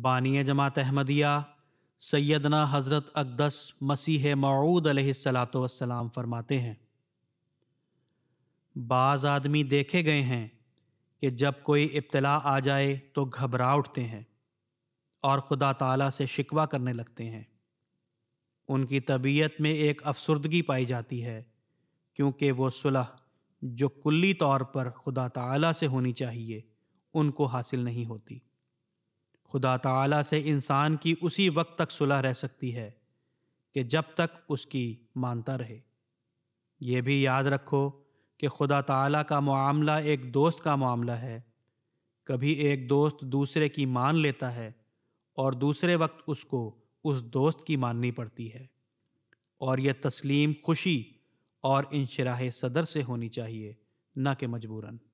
बानिय जमात अहमदिया सैदना हज़रत अकदस मसीह मऊद सलाम फरमाते हैं बाज़ आदमी देखे गए हैं कि जब कोई इब्तला आ जाए तो घबरा उठते हैं और ख़ुदा ताला से शिकवा करने लगते हैं उनकी तबीयत में एक अफसरदगी पाई जाती है क्योंकि वो सुलह जो कुल्ली तौर पर खुदा ताला से होनी चाहिए उनको हासिल नहीं होती खुदा ताला से इंसान की उसी वक्त तक सुलह रह सकती है कि जब तक उसकी मानता रहे ये भी याद रखो कि खुदा ताला का मामला एक दोस्त का मामला है कभी एक दोस्त दूसरे की मान लेता है और दूसरे वक्त उसको उस दोस्त की माननी पड़ती है और यह तस्लीम खुशी और शराह सदर से होनी चाहिए न कि मजबूरन